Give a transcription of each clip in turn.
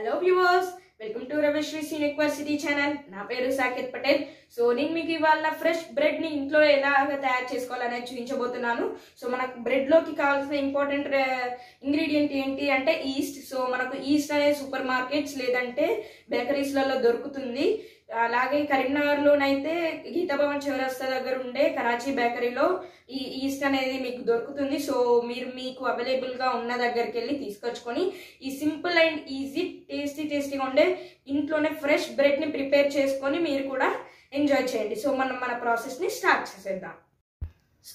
hello viewers welcome to Ravishri university channel నా పేరు Saketh Patel so నేను మీకు ఇవాళ ఫ్రెష్ బ్రెడ్ని ఇంట్లో ఎలాగ తయారు చేసుకోవాలనేది చూపించబోతున్నాను సో మనకు బ్రెడ్లోకి కావాల్సిన ఇంపార్టెంట్ ఇంగ్రీడియంట్ uh, ఏంటి అంటే ఈస్ట్ సో మనకు ఈస్ట్ అనే సూపర్ మార్కెట్స్ లేదంటే బేకరీస్లలో దొరుకుతుంది అలాగే కరీంనగర్లోనైతే గీతాభవన్ చౌరస్తా దగ్గర ఉండే కరాచీ బేకరీలో ఈ ఈస్ట్ అనేది మీకు దొరుకుతుంది సో మీరు మీకు అవైలబుల్గా ఉన్న దగ్గరికి వెళ్ళి తీసుకొచ్చుకొని ఈ సింపుల్ అండ్ ఈజీ టేస్టీ టేస్టీగా ఉండే ఇంట్లోనే ఫ్రెష్ బ్రెడ్ని ప్రిపేర్ చేసుకొని మీరు కూడా ఎంజాయ్ చేయండి సో మనం మన ప్రాసెస్ని స్టార్ట్ చేసేద్దాం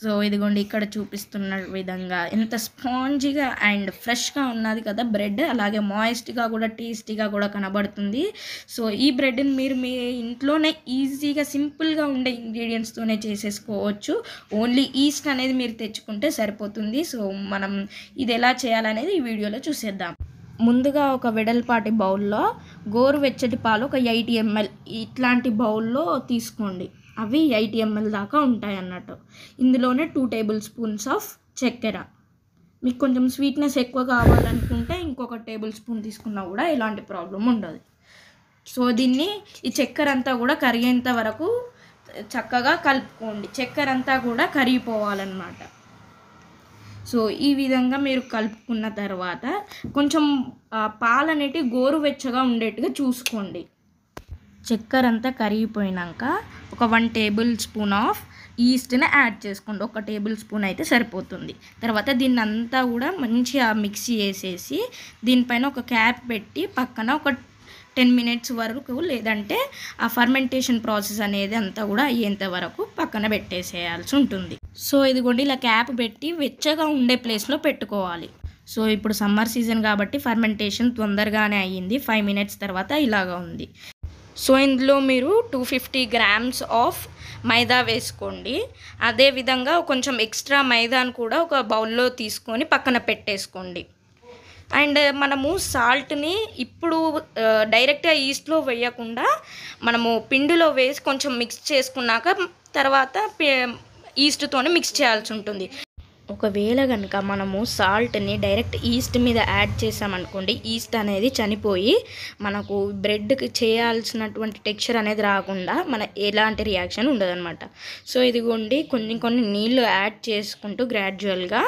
సో ఇదిగోండి ఇక్కడ చూపిస్తున్న విధంగా ఎంత స్పాంజీగా అండ్ ఫ్రెష్గా ఉన్నది కదా బ్రెడ్ అలాగే మాయిస్ట్గా కూడా టేస్టీగా కూడా కనబడుతుంది సో ఈ బ్రెడ్ని మీరు మీ ఇంట్లోనే ఈజీగా సింపుల్గా ఉండే ఇంగ్రీడియంట్స్తోనే చేసేసుకోవచ్చు ఓన్లీ ఈస్ట్ అనేది మీరు తెచ్చుకుంటే సరిపోతుంది సో మనం ఇది ఎలా చేయాలనేది ఈ వీడియోలో చూసేద్దాం ముందుగా ఒక వెడల్పాటి బౌల్లో గోరువెచ్చటి పాలు ఒక ఎయిటీ ఎంఎల్ ఇట్లాంటి బౌల్లో తీసుకోండి అవి ఎయిట్ ఎంఎల్ దాకా ఉంటాయి అన్నట్టు ఇందులోనే టూ టేబుల్ స్పూన్స్ ఆఫ్ చక్కెర మీకు కొంచెం స్వీట్నెస్ ఎక్కువ కావాలనుకుంటే ఇంకొక టేబుల్ స్పూన్ తీసుకున్నా కూడా ఎలాంటి ప్రాబ్లం ఉండదు సో దీన్ని ఈ చక్కెర అంతా కూడా కరిగేంత వరకు చక్కగా కలుపుకోండి చక్కెర అంతా కూడా కరిగిపోవాలన్నమాట సో ఈ విధంగా మీరు కలుపుకున్న తర్వాత కొంచెం పాలు అనేటివి గోరువెచ్చగా ఉండేట్టుగా చూసుకోండి చక్కెర అంతా కరిగిపోయినాక ఒక వన్ టేబుల్ స్పూన్ ఆఫ్ ఈస్ట్ని యాడ్ చేసుకోండి ఒక టేబుల్ స్పూన్ అయితే సరిపోతుంది తర్వాత దీన్ని అంతా కూడా మంచిగా మిక్సీ వేసేసి దీనిపైన ఒక క్యాప్ పెట్టి పక్కన ఒక టెన్ మినిట్స్ వరకు లేదంటే ఆ ఫర్మెంటేషన్ ప్రాసెస్ అనేది అంతా కూడా అయ్యేంత వరకు పక్కన పెట్టేసేయాల్సి ఉంటుంది సో ఇదిగోండి ఇలా క్యాప్ పెట్టి వెచ్చగా ఉండే ప్లేస్లో పెట్టుకోవాలి సో ఇప్పుడు సమ్మర్ సీజన్ కాబట్టి ఫర్మెంటేషన్ తొందరగానే అయ్యింది ఫైవ్ మినిట్స్ తర్వాత ఇలాగా ఉంది సో ఇందులో మీరు two fifty grams of maida వేసుకోండి అదేవిధంగా కొంచెం ఎక్స్ట్రా మైదాను కూడా ఒక బౌల్లో తీసుకొని పక్కన పెట్టేసుకోండి అండ్ మనము సాల్ట్ని ఇప్పుడు డైరెక్ట్గా ఈస్ట్లో వేయకుండా మనము పిండిలో వేసి కొంచెం మిక్స్ చేసుకున్నాక తర్వాత ఈస్ట్తో మిక్స్ చేయాల్సి ఉంటుంది ఒకవేళ కనుక మనము సాల్ట్ని డైరెక్ట్ ఈస్ట్ మీద యాడ్ చేసామనుకోండి ఈస్ట్ అనేది చనిపోయి మనకు బ్రెడ్కి చేయాల్సినటువంటి టెక్స్చర్ అనేది రాకుండా మన ఎలాంటి రియాక్షన్ ఉండదన్నమాట సో ఇదిగోండి కొన్ని కొన్ని నీళ్ళు యాడ్ చేసుకుంటూ గ్రాడ్యువల్గా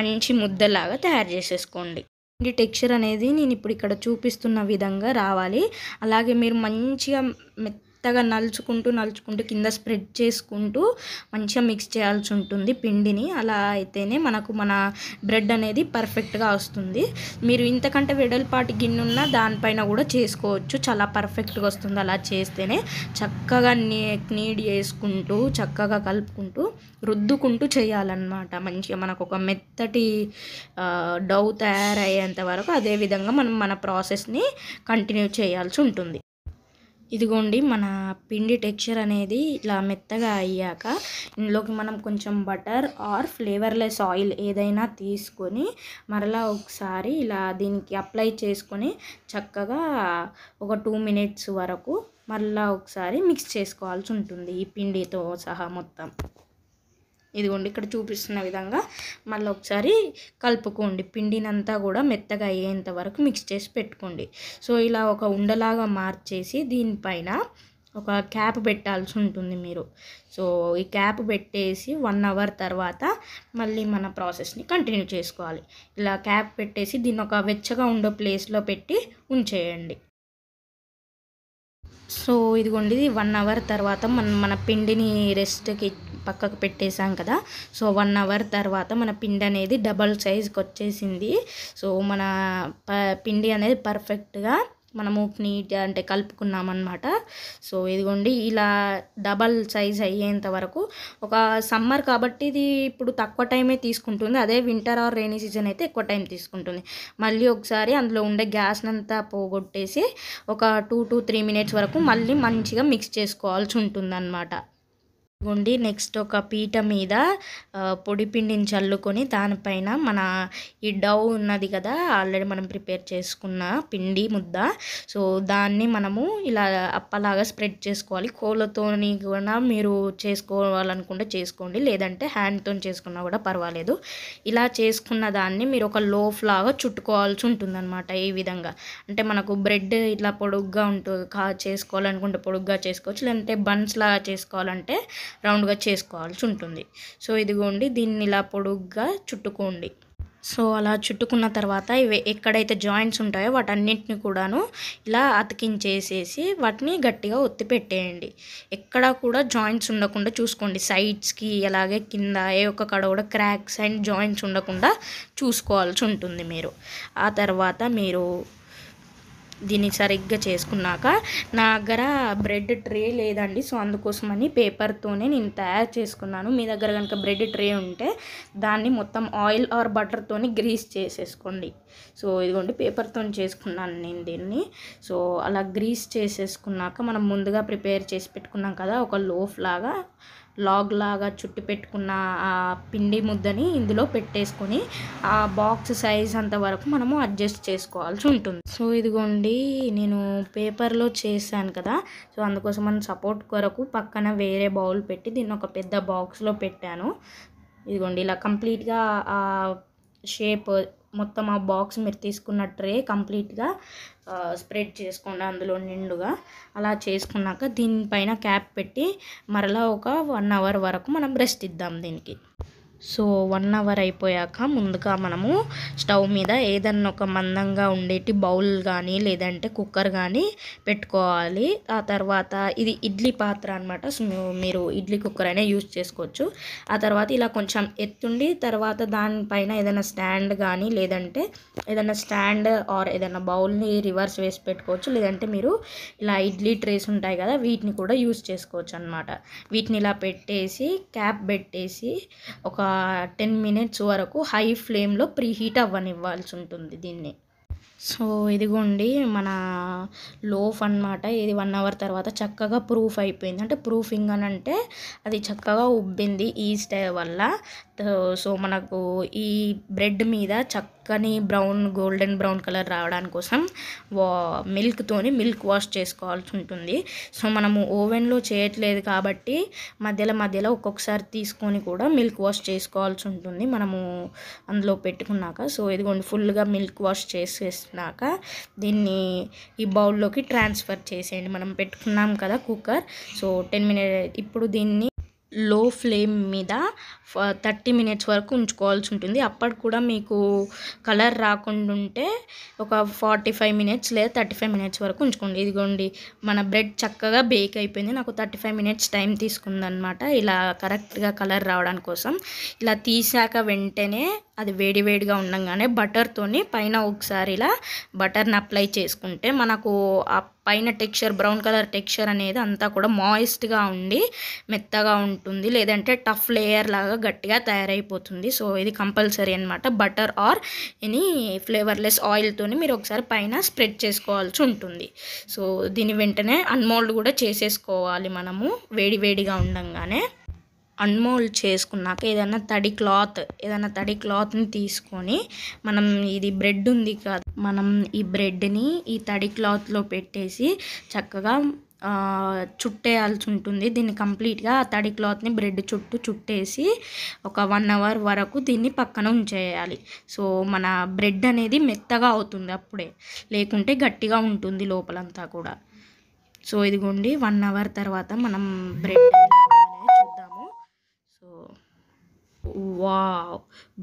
మంచి ముద్దలాగా తయారు చేసేసుకోండి ఈ టెక్స్చర్ అనేది నేను ఇప్పుడు ఇక్కడ చూపిస్తున్న విధంగా రావాలి అలాగే మీరు మంచిగా మెత్తగా నలుచుకుంటూ నలుచుకుంటూ కింద స్ప్రెడ్ చేసుకుంటూ మంచిగా మిక్స్ చేయాల్సి ఉంటుంది పిండిని అలా అయితేనే మనకు మన బ్రెడ్ అనేది పర్ఫెక్ట్గా వస్తుంది మీరు ఇంతకంటే వెడల్పాటి గిన్నె ఉన్నా దానిపైన కూడా చేసుకోవచ్చు చాలా పర్ఫెక్ట్గా వస్తుంది అలా చేస్తేనే చక్కగా నీ నీడ్ చేసుకుంటూ చక్కగా కలుపుకుంటూ రుద్దుకుంటూ చేయాలన్నమాట మంచిగా మనకు ఒక మెత్తటి డౌ తయారయ్యేంత వరకు అదేవిధంగా మనం మన ప్రాసెస్ని కంటిన్యూ చేయాల్సి ఉంటుంది ఇదిగోండి మన పిండి టెక్స్చర్ అనేది ఇలా మెత్తగా అయ్యాక ఇందులోకి మనం కొంచెం బటర్ ఆర్ ఫ్లేవర్లెస్ ఆయిల్ ఏదైనా తీసుకొని మరలా ఒకసారి ఇలా దీనికి అప్లై చేసుకొని చక్కగా ఒక టూ మినిట్స్ వరకు మరలా ఒకసారి మిక్స్ చేసుకోవాల్సి ఉంటుంది ఈ పిండితో సహా మొత్తం ఇదిగోండి ఇక్కడ చూపిస్తున్న విధంగా మళ్ళీ ఒకసారి కలుపుకోండి పిండినంతా కూడా మెత్తగా అయ్యేంత వరకు మిక్స్ చేసి పెట్టుకోండి సో ఇలా ఒక ఉండలాగా మార్చేసి దీనిపైన ఒక క్యాప్ పెట్టాల్సి ఉంటుంది మీరు సో ఈ క్యాప్ పెట్టేసి వన్ అవర్ తర్వాత మళ్ళీ మన ప్రాసెస్ని కంటిన్యూ చేసుకోవాలి ఇలా క్యాప్ పెట్టేసి దీన్ని ఒక వెచ్చగా ఉండే ప్లేస్లో పెట్టి ఉంచేయండి సో ఇదిగోండి వన్ అవర్ తర్వాత మనం మన పిండిని రెస్ట్కి పక్కకు పెట్టేశాం కదా సో వన్ అవర్ తర్వాత మన పిండి అనేది డబల్ సైజ్కి వచ్చేసింది సో మన పిండి అనేది పర్ఫెక్ట్గా మనము నీట్ అంటే కలుపుకున్నామన్నమాట సో ఇదిగోండి ఇలా డబల్ సైజ్ అయ్యేంత వరకు ఒక సమ్మర్ కాబట్టి ఇది ఇప్పుడు తక్కువ టైమే తీసుకుంటుంది అదే వింటర్ ఆర్ రెయినీ సీజన్ అయితే ఎక్కువ టైం తీసుకుంటుంది మళ్ళీ ఒకసారి అందులో ఉండే గ్యాస్ని అంతా పోగొట్టేసి ఒక టూ టు త్రీ మినిట్స్ వరకు మళ్ళీ మంచిగా మిక్స్ చేసుకోవాల్సి ఉంటుందన్నమాట గుండి నెక్స్ట్ ఒక పీట మీద పొడి పిండిని చల్లుకొని దానిపైన మన ఈ డవ్ ఉన్నది కదా ఆల్రెడీ మనం ప్రిపేర్ చేసుకున్న పిండి ముద్ద సో దాన్ని మనము ఇలా అప్పలాగా స్ప్రెడ్ చేసుకోవాలి కోళ్ళతోని కూడా మీరు చేసుకోవాలనుకుంటే చేసుకోండి లేదంటే హ్యాండ్తో చేసుకున్నా కూడా పర్వాలేదు ఇలా చేసుకున్న దాన్ని మీరు ఒక లోఫ్ లాగా చుట్టుకోవాల్సి ఉంటుందన్నమాట ఈ విధంగా అంటే మనకు బ్రెడ్ ఇట్లా పొడుగ్గా ఉంటుంది కా చేసుకోవాలనుకుంటే పొడుగ్గా చేసుకోవచ్చు లేదంటే బన్స్ లాగా చేసుకోవాలంటే రౌండ్గా చేసుకోవాల్సి ఉంటుంది సో ఇదిగోండి దీన్ని ఇలా పొడుగ్గా చుట్టుకోండి సో అలా చుట్టుకున్న తర్వాత ఇవి ఎక్కడైతే జాయింట్స్ ఉంటాయో వాటన్నింటిని కూడాను ఇలా అతికించేసేసి వాటిని గట్టిగా ఒత్తి పెట్టేయండి ఎక్కడ కూడా జాయింట్స్ ఉండకుండా చూసుకోండి సైడ్స్కి అలాగే కింద ఏ ఒక్క కడ కూడా క్రాక్స్ అండ్ జాయింట్స్ ఉండకుండా చూసుకోవాల్సి ఉంటుంది మీరు ఆ తర్వాత మీరు దీన్ని సరిగ్గా చేసుకున్నాక నా దగ్గర బ్రెడ్ ట్రే లేదండి సో అందుకోసమని పేపర్తోనే నేను తయారు చేసుకున్నాను మీ దగ్గర కనుక బ్రెడ్ ట్రే ఉంటే దాన్ని మొత్తం ఆయిల్ ఆర్ బటర్తోని గ్రీస్ చేసేసుకోండి సో ఇదిగోండి పేపర్తో చేసుకున్నాను నేను దీన్ని సో అలా గ్రీస్ చేసేసుకున్నాక మనం ముందుగా ప్రిపేర్ చేసి పెట్టుకున్నాం కదా ఒక లోఫ్ లాగా లాగ్ లాగా చుట్టి పెట్టుకున్న ఆ పిండి ముద్దని ఇందులో పెట్టేసుకొని ఆ బాక్స్ సైజ్ అంత వరకు మనము అడ్జస్ట్ చేసుకోవాల్సి ఉంటుంది సో ఇదిగోండి నేను పేపర్లో చేశాను కదా సో అందుకోసం మనం సపోర్ట్ కొరకు పక్కన వేరే బౌల్ పెట్టి దీన్ని ఒక పెద్ద బాక్స్లో పెట్టాను ఇదిగోండి ఇలా కంప్లీట్గా షేప్ మొత్తం ఆ బాక్స్ మీరు తీసుకున్న ట్రే కంప్లీట్గా స్ప్రెడ్ చేసుకోండి అందులో నిండుగా అలా చేసుకున్నాక దీనిపైన క్యాప్ పెట్టి మరలా ఒక వన్ అవర్ వరకు మనం రెస్ట్ ఇద్దాం దీనికి సో వన్ అవర్ అయిపోయాక ముందుగా మనము స్టవ్ మీద ఏదన్నా ఒక మందంగా ఉండేటి బౌల్ కానీ లేదంటే కుక్కర్ కానీ పెట్టుకోవాలి ఆ తర్వాత ఇది ఇడ్లీ పాత్ర అనమాట మీరు ఇడ్లీ కుక్కర్ అయినా యూజ్ చేసుకోవచ్చు ఆ తర్వాత ఇలా కొంచెం ఎత్తుండి తర్వాత దానిపైన ఏదైనా స్టాండ్ కానీ లేదంటే ఏదైనా స్టాండ్ ఆర్ ఏదైనా బౌల్ని రివర్స్ వేసి పెట్టుకోవచ్చు లేదంటే మీరు ఇలా ఇడ్లీ ట్రేస్ ఉంటాయి కదా వీటిని కూడా యూజ్ చేసుకోవచ్చు అనమాట వీటిని ఇలా పెట్టేసి క్యాప్ పెట్టేసి ఒక టెన్ మినిట్స్ వరకు హై ఫ్లేమ్లో ప్రీహీట్ అవ్వనివ్వాల్సి ఉంటుంది దీన్ని సో ఇదిగోండి మన లోఫ్ అనమాట ఇది వన్ అవర్ తర్వాత చక్కగా ప్రూఫ్ అయిపోయింది అంటే ప్రూఫింగ్ అని అంటే అది చక్కగా ఉబ్బింది ఈ స్టే వల్ల సో మనకు ఈ బ్రెడ్ మీద చక్కని బ్రౌన్ గోల్డెన్ బ్రౌన్ కలర్ రావడానికి కోసం వా మిల్క్తోని మిల్క్ వాష్ చేసుకోవాల్సి ఉంటుంది సో మనము ఓవెన్లో చేయట్లేదు కాబట్టి మధ్యలో మధ్యలో ఒక్కొక్కసారి తీసుకొని కూడా మిల్క్ వాష్ చేసుకోవాల్సి ఉంటుంది మనము అందులో పెట్టుకున్నాక సో ఇదిగోండి ఫుల్గా మిల్క్ వాష్ చేసేసినాక దీన్ని ఈ బౌల్లోకి ట్రాన్స్ఫర్ చేసేయండి మనం పెట్టుకున్నాం కదా కుక్కర్ సో టెన్ మినిట్ ఇప్పుడు దీన్ని లో ఫ్లేమ్ మీద థర్టీ మినిట్స్ వరకు ఉంచుకోవాల్సి ఉంటుంది అప్పటి కూడా మీకు కలర్ రాకుండా ఉంటే ఒక ఫార్టీ ఫైవ్ మినిట్స్ లేదా థర్టీ ఫైవ్ మినిట్స్ వరకు ఉంచుకోండి ఇదిగోండి మన బ్రెడ్ చక్కగా బేక్ అయిపోయింది నాకు థర్టీ ఫైవ్ మినిట్స్ టైం తీసుకుందనమాట ఇలా కరెక్ట్గా కలర్ రావడానికి కోసం ఇలా తీసాక వెంటనే అది వేడివేడిగా ఉండగానే బటర్తోని పైన ఒకసారి ఇలా బటర్ని అప్లై చేసుకుంటే మనకు ఆ పైన టెక్స్చర్ బ్రౌన్ కలర్ టెక్స్చర్ అనేది అంతా కూడా మాయిస్ట్గా ఉండి మెత్తగా ఉంటుంది లేదంటే టఫ్ లేయర్ లాగా గట్టిగా తయారైపోతుంది సో ఇది కంపల్సరీ అనమాట బటర్ ఆర్ ఎనీ ఫ్లేవర్లెస్ ఆయిల్తోని మీరు ఒకసారి పైన స్ప్రెడ్ చేసుకోవాల్సి ఉంటుంది సో దీని వెంటనే అన్మోల్డ్ కూడా చేసేసుకోవాలి మనము వేడివేడిగా ఉండంగానే అన్మోల్డ్ చేసుకున్నాక ఏదైనా తడి క్లాత్ ఏదైనా తడి క్లాత్ని తీసుకొని మనం ఇది బ్రెడ్ ఉంది కాదు మనం ఈ బ్రెడ్ని ఈ తడి క్లాత్లో పెట్టేసి చక్కగా చుట్టేయాల్సి ఉంటుంది దీన్ని కంప్లీట్గా ఆ తడి క్లాత్ని బ్రెడ్ చుట్టూ చుట్టేసి ఒక వన్ అవర్ వరకు దీన్ని పక్కన ఉంచేయాలి సో మన బ్రెడ్ అనేది మెత్తగా అవుతుంది అప్పుడే లేకుంటే గట్టిగా ఉంటుంది లోపలంతా కూడా సో ఇదిగోండి వన్ అవర్ తర్వాత మనం బ్రెడ్ వా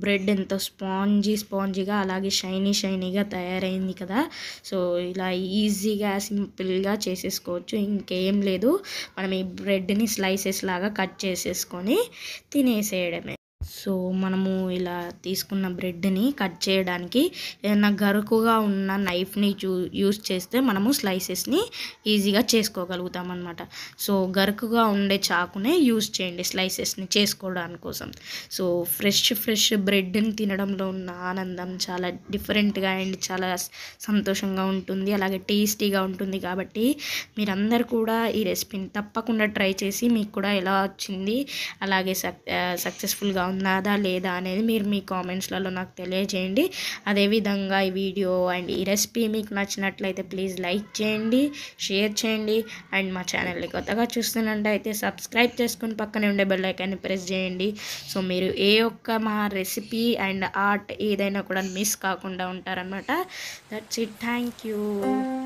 బ్రెడ్ ఎంత స్పాంజీ స్పాంజీగా అలాగే షైనీ షైనీగా తయారైంది కదా సో ఇలా ఈజీగా సింపుల్గా చేసేసుకోవచ్చు ఇంకేం లేదు మనం ఈ బ్రెడ్ని స్లైసెస్ లాగా కట్ చేసేసుకొని తినేసేయడమే సో మనము ఇలా తీసుకున్న బ్రెడ్ని కట్ చేయడానికి ఏదైనా గరుకుగా ఉన్న నైఫ్ని చూ యూస్ చేస్తే మనము స్లైసెస్ని ఈజీగా చేసుకోగలుగుతాం అనమాట సో గరుకుగా ఉండే చాకునే యూస్ చేయండి స్లైసెస్ని చేసుకోవడానికి కోసం సో ఫ్రెష్ ఫ్రెష్ బ్రెడ్ని తినడంలో ఉన్న ఆనందం చాలా డిఫరెంట్గా అండ్ చాలా సంతోషంగా ఉంటుంది అలాగే టేస్టీగా ఉంటుంది కాబట్టి మీరందరూ కూడా ఈ రెసిపీని తప్పకుండా ట్రై చేసి మీకు కూడా ఎలా వచ్చింది అలాగే సక్ సక్సెస్ఫుల్గా ఉన్నదా లేదా అనేది మీరు మీ కామెంట్స్లలో నాకు తెలియజేయండి అదేవిధంగా ఈ వీడియో అండ్ ఈ రెసిపీ మీకు నచ్చినట్లయితే ప్లీజ్ లైక్ చేయండి షేర్ చేయండి అండ్ మా ఛానల్ని కొత్తగా అయితే సబ్స్క్రైబ్ చేసుకుని పక్కనే ఉండే బెల్ ఐకాన్ని ప్రెస్ చేయండి సో మీరు ఏ ఒక్క మా రెసిపీ అండ్ ఆర్ట్ ఏదైనా కూడా మిస్ కాకుండా ఉంటారనమాట దట్స్ ఇట్ థ్యాంక్ యూ